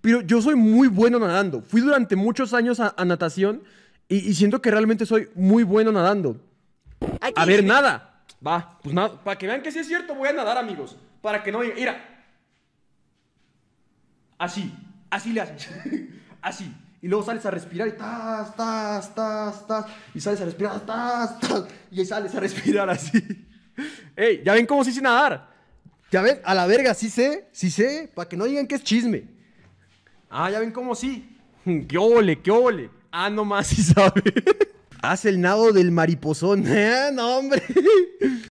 pero yo soy muy bueno nadando. Fui durante muchos años a, natación y, siento que realmente soy muy bueno nadando. A ver, nada. Va, pues nada. Para que vean que sí es cierto, voy a nadar, amigos. Para que no digan, mira. Así, así le hacen así. Y luego sales a respirar y tas, tas, tas, tas. Y sales a respirar, tas, Y sales a respirar así. Ey, ya ven cómo se nadar. Ya ven, a la verga, sí sé, sí sé. Para que no digan que es chisme. Ah, ya ven cómo sí. ¡Qué ole, qué ole! Ah, nomás sí sabe. Haz el nado del mariposón. ¿eh? No, hombre.